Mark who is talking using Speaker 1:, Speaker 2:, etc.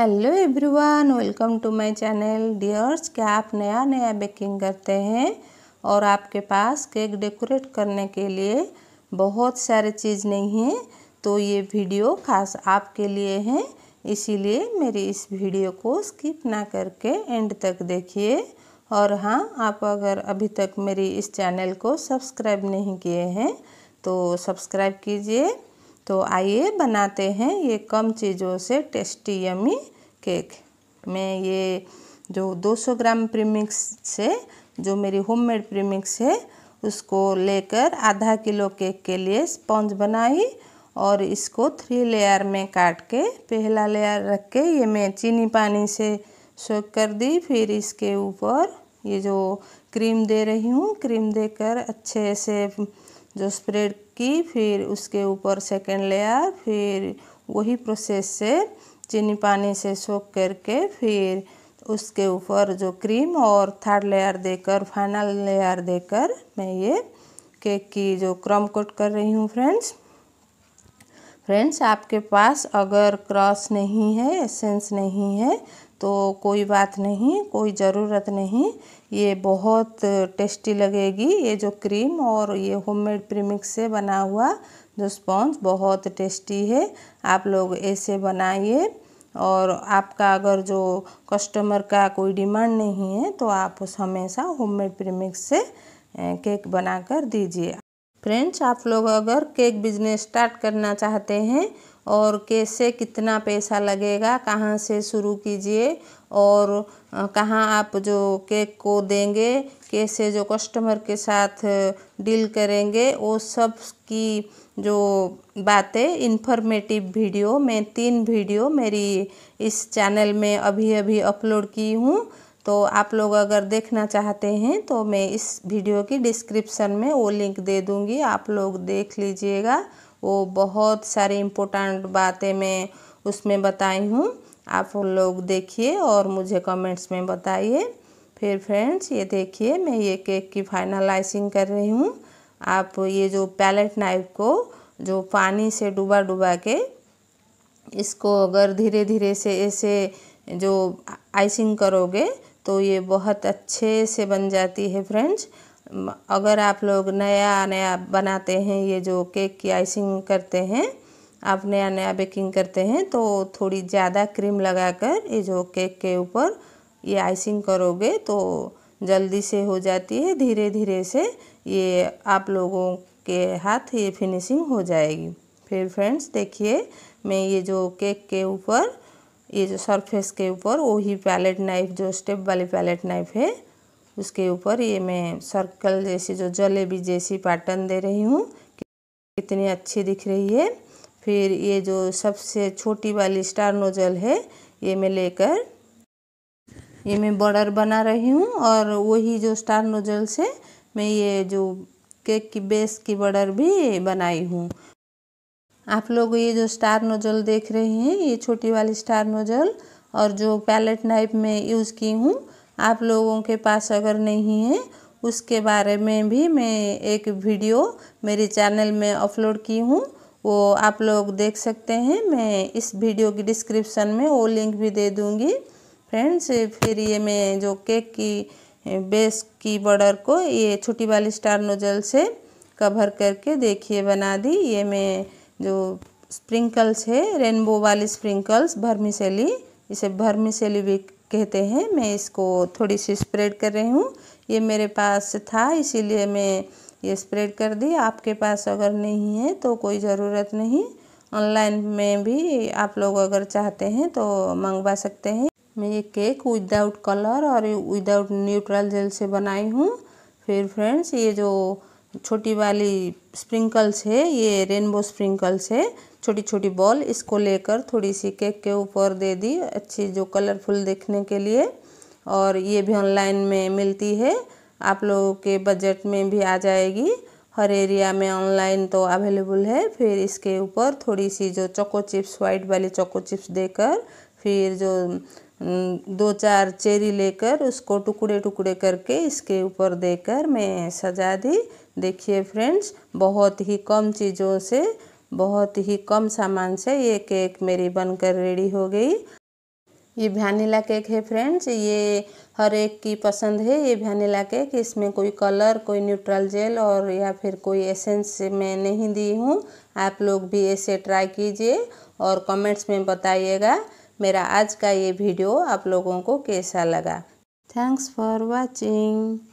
Speaker 1: hello everyone welcome to my channel dears क्या आप नया नया बेकिंग करते हैं और आपके पास केक डेकोरेट करने के लिए बहुत सारे चीज़ नहीं है तो ये वीडियो खास आपके लिए है इसीलिए मेरी इस वीडियो को स्किप ना करके एंड तक देखिए और हाँ आप अगर अभी तक मेरी इस चैनल को सब्सक्राइब नहीं किए हैं तो सब्सक्राइब कीजिए तो आइए बनाते हैं ये कम चीज़ों से टेस्टी यमी केक मैं ये जो 200 ग्राम प्रीमिक्स से जो मेरी होममेड प्रीमिक्स है उसको लेकर आधा किलो केक के लिए स्पॉन्ज बनाई और इसको थ्री लेयर में काट के पहला लेयर रख के ये मैं चीनी पानी से सोक कर दी फिर इसके ऊपर ये जो क्रीम दे रही हूँ क्रीम देकर अच्छे से जो स्प्रेड की फिर उसके ऊपर सेकेंड लेयर फिर वही प्रोसेस से चीनी पानी से सोख करके फिर उसके ऊपर जो क्रीम और थर्ड लेयर देकर फाइनल लेयर देकर मैं ये केक की जो क्रम कोट कर रही हूँ फ्रेंड्स फ्रेंड्स आपके पास अगर क्रॉस नहीं है एसेंस नहीं है तो कोई बात नहीं कोई ज़रूरत नहीं ये बहुत टेस्टी लगेगी ये जो क्रीम और ये होममेड प्रीमिक्स से बना हुआ जो स्पॉन्ज बहुत टेस्टी है आप लोग ऐसे बनाइए और आपका अगर जो कस्टमर का कोई डिमांड नहीं है तो आप उस हमेशा होममेड प्रीमिक्स से केक बनाकर दीजिए फ्रेंड्स आप लोग अगर केक बिजनेस स्टार्ट करना चाहते हैं और कैसे कितना पैसा लगेगा कहाँ से शुरू कीजिए और कहाँ आप जो केक को देंगे कैसे जो कस्टमर के साथ डील करेंगे वो सब की जो बातें इन्फॉर्मेटिव वीडियो मैं तीन वीडियो मेरी इस चैनल में अभी अभी अपलोड की हूँ तो आप लोग अगर देखना चाहते हैं तो मैं इस वीडियो की डिस्क्रिप्शन में वो लिंक दे दूँगी आप लोग देख लीजिएगा वो बहुत सारे इम्पोर्टेंट बातें मैं उसमें बताई हूँ आप लोग देखिए और मुझे कमेंट्स में बताइए फिर फ्रेंड्स ये देखिए मैं ये केक की फाइनलाइजिंग कर रही हूँ आप ये जो पैलेट नाइफ को जो पानी से डुबा डुबा के इसको अगर धीरे धीरे से ऐसे जो आइसिंग करोगे तो ये बहुत अच्छे से बन जाती है फ्रेंड्स अगर आप लोग नया नया बनाते हैं ये जो केक की आइसिंग करते हैं आप नया नया बेकिंग करते हैं तो थोड़ी ज़्यादा क्रीम लगाकर ये जो केक के ऊपर ये आइसिंग करोगे तो जल्दी से हो जाती है धीरे धीरे से ये आप लोगों के हाथ ये फिनिशिंग हो जाएगी फिर फ्रेंड्स देखिए मैं ये जो केक के ऊपर ये जो सरफेस के ऊपर वही पैलेट नाइफ जो स्टेप वाली पैलेट नाइफ है उसके ऊपर ये मैं सर्कल जैसी जो जलेबी जैसी पैटर्न दे रही हूँ कितनी अच्छी दिख रही है फिर ये जो सबसे छोटी वाली स्टार नोजल है ये मैं लेकर ये मैं बॉर्डर बना रही हूँ और वही जो स्टार नोजल से मैं ये जो केक की बेस की बॉर्डर भी बनाई हूँ आप लोग ये जो स्टार नोजल देख रहे हैं ये छोटी वाली स्टार नोजल और जो पैलेट नाइफ में यूज़ की हूँ आप लोगों के पास अगर नहीं है उसके बारे में भी मैं एक वीडियो मेरे चैनल में अपलोड की हूँ वो आप लोग देख सकते हैं मैं इस वीडियो की डिस्क्रिप्शन में वो लिंक भी दे दूँगी फ्रेंड्स फिर ये मैं जो केक की बेस की बॉर्डर को ये छोटी वाली स्टार नोजल से कवर करके देखिए बना दी ये मैं जो स्प्रिंकल्स है रेनबो वाली स्प्रिंकल्स भरमी इसे भरमी सैली भी कहते हैं मैं इसको थोड़ी सी स्प्रेड कर रही हूँ ये मेरे पास था इसीलिए मैं ये स्प्रेड कर दी आपके पास अगर नहीं है तो कोई ज़रूरत नहीं ऑनलाइन में भी आप लोग अगर चाहते हैं तो मंगवा सकते हैं मैं ये केक विदाउट कलर और विदाउट न्यूट्रल जेल से बनाई हूँ फिर फ्रेंड्स ये जो छोटी वाली स्प्रिंकल्स है ये रेनबो स्प्रिंकल्स है छोटी छोटी बॉल इसको लेकर थोड़ी सी केक के ऊपर दे दी अच्छी जो कलरफुल देखने के लिए और ये भी ऑनलाइन में मिलती है आप लोगों के बजट में भी आ जाएगी हर एरिया में ऑनलाइन तो अवेलेबल है फिर इसके ऊपर थोड़ी सी जो चोको चिप्स वाइट वाली चोको चिप्स देकर फिर जो दो चार चेरी लेकर उसको टुकड़े टुकड़े करके इसके ऊपर देकर मैं सजा दी देखिए फ्रेंड्स बहुत ही कम चीज़ों से बहुत ही कम सामान से ये केक मेरी बनकर रेडी हो गई ये वैनिला केक है फ्रेंड्स ये हर एक की पसंद है ये वैनिला केक इसमें कोई कलर कोई न्यूट्रल जेल और या फिर कोई एसेंस मैं नहीं दी हूँ आप लोग भी ऐसे ट्राई कीजिए और कमेंट्स में बताइएगा मेरा आज का ये वीडियो आप लोगों को कैसा लगा थैंक्स फॉर वॉचिंग